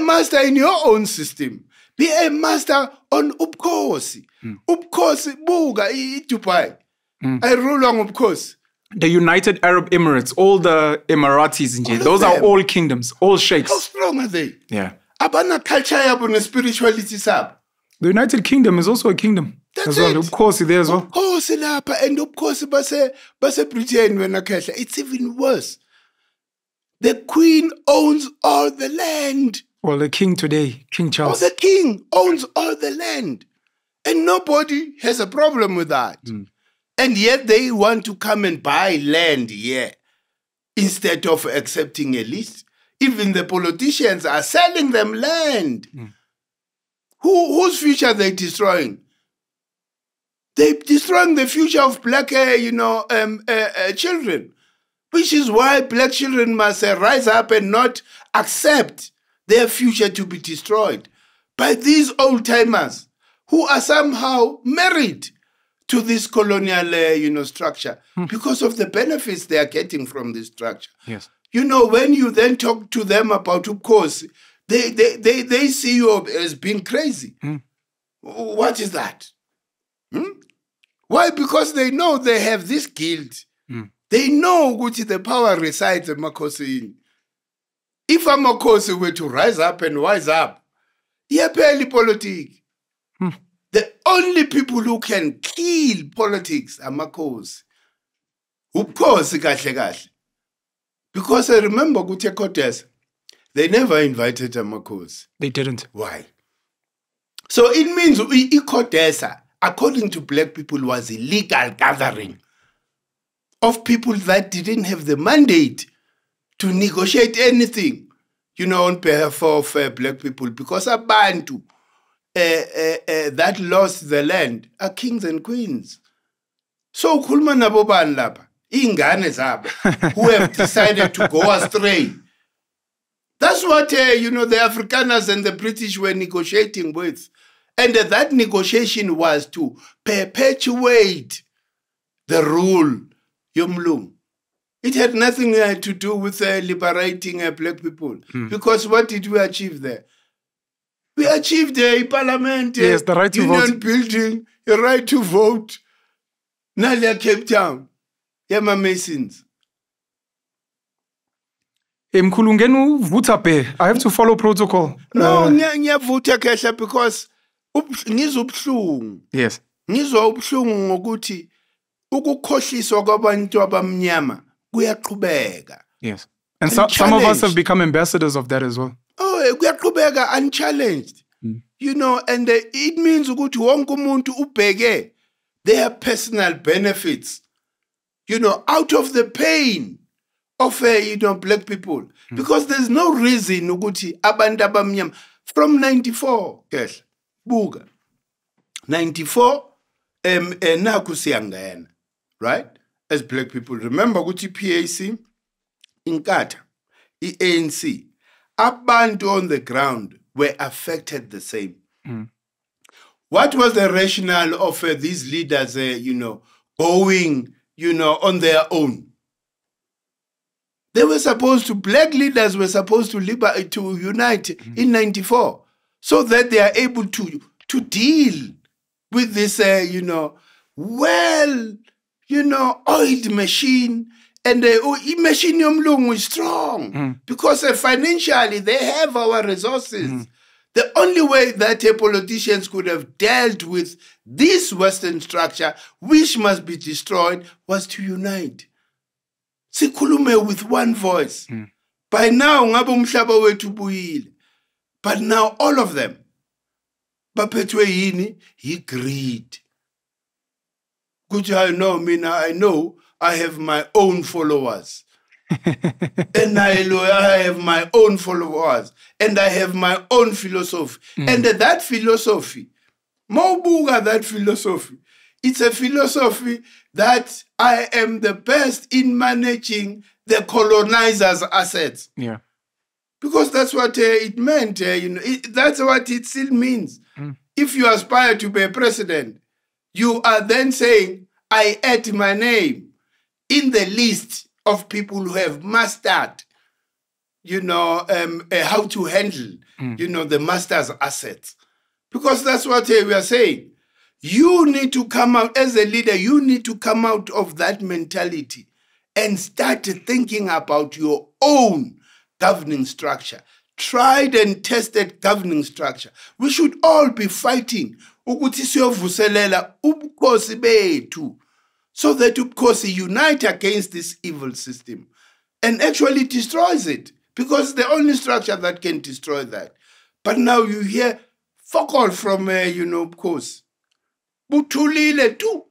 master in your own system be a master on ubukhosi mm. ubukhosi buka iDubai mm. on ngobukhosi the United Arab Emirates all the Emiratis nje those them. are all kingdoms all sheikhs how strong are they yeah abana culture yabo spirituality sabo the United Kingdom is also a kingdom That's as well. It. Ubukhosi there as well. Ubukhosi lapha and ubukhosi base base Britain wena khehla it's even worse. The queen owns all the land. Well, the king today, King Charles. Oh, the king owns all the land. And nobody has a problem with that. Mm. And yet they want to come and buy land here instead of accepting a lease. Even the politicians are selling them land. Mm. Who, whose future they destroying? They destroying the future of black, uh, you know, um, uh, uh, children, which is why black children must rise up and not accept their future to be destroyed by these old timers who are somehow married to this colonial uh, you know structure hmm. because of the benefits they are getting from this structure yes you know when you then talk to them about of course they they they, they see you as being crazy hmm. what is that hmm? why because they know they have this guilt hmm. they know which the power resides emakhosini if amakhosi were rise up and wise up iyaphela ipolitiki hmm. the only people who can kill politics amakhosi ubukhosi kahle kahle because i remember Guti Cortes, they never invited amakhosi they didn't why so it means ikodesa according to black people was a legal gathering of people that didn't have the mandate to negotiate anything, you know, on behalf of uh, black people because Abantu uh, uh, uh that lost the land are kings and queens. So ukhuluma nabo bani Ingane zaba who have decided to go astray. That's what uh, you know the Afrikaners and the British were negotiating with. And uh, that negotiation was to perpetuate the rule yomlungu It had nothing uh, to do with uh, liberating uh, black people mm. because what did we achieve there? We achieved uh, a parliament, uh, yes, the right to union vote. building, a right to vote. Now they Cape Town, Yama Masons. Mkhulungenu vuta pe. I have to follow protocol. No, uh, ngiyavutha kahle because ngizwa ubuhlungu. Yes. Ngizwa ubuhlungu ngokuthi ukukhohliswa kwabantu abamnyama kuyaqhubeka yes and so, some of us have become ambassadors of that as well oh kuyaqhubeka unchallenged mm. you know and uh, it means ukuthi wonke umuntu ubheke their personal benefits you know out of the pain of uh, you know black people mm. because there's no reason ukuthi abantu abamnyama from 94 kehle buka 94 um uh, eh, nakho siyangena right as black people remember ukuthi PAC inkatha iANC abantu on the ground were affected the same mm. what was the rationale of uh, these leaders uh, you know going you know on their own they were supposed to black leaders were supposed to liber- uh, to unite mm in 94 so that they are able to to deal with this uh, you know well you know, oiled machine. And the uh, machine yomlungu is strong mm. because uh, financially they have our resources. Mm. The only way that uh, politicians could have dealt with this Western structure, which must be destroyed, was to unite. Sikulume with one voice. Mm. By now, ngabe umhlaba wethu buyile. But now all of them baphethwe yini? he greed. Gucci I know, Mina, I know I have my own followers. and I, I have my own followers. And I have my own philosophy. Mm. And that philosophy, Maubuga, that philosophy, it's a philosophy that I am the best in managing the colonizer's assets. Yeah. Because that's what uh, it meant, uh, you know. It, that's what it still means. Mm. If you aspire to be a president, you are then saying, I add my name in the list of people who have mastered, you know, um, uh, how to handle, mm. you know, the master's assets. Because that's what uh, we are saying. You need to come out, as a leader, you need to come out of that mentality and start thinking about your own governing structure tried and tested governing structure we should all be fighting ukuthi siyovuselela ubukhosi bethu so that ubukhosi unite against this evil system and actually destroys it because the only structure that can destroy that but now you hear fuck all from uh, you know ubukhosi buthulile too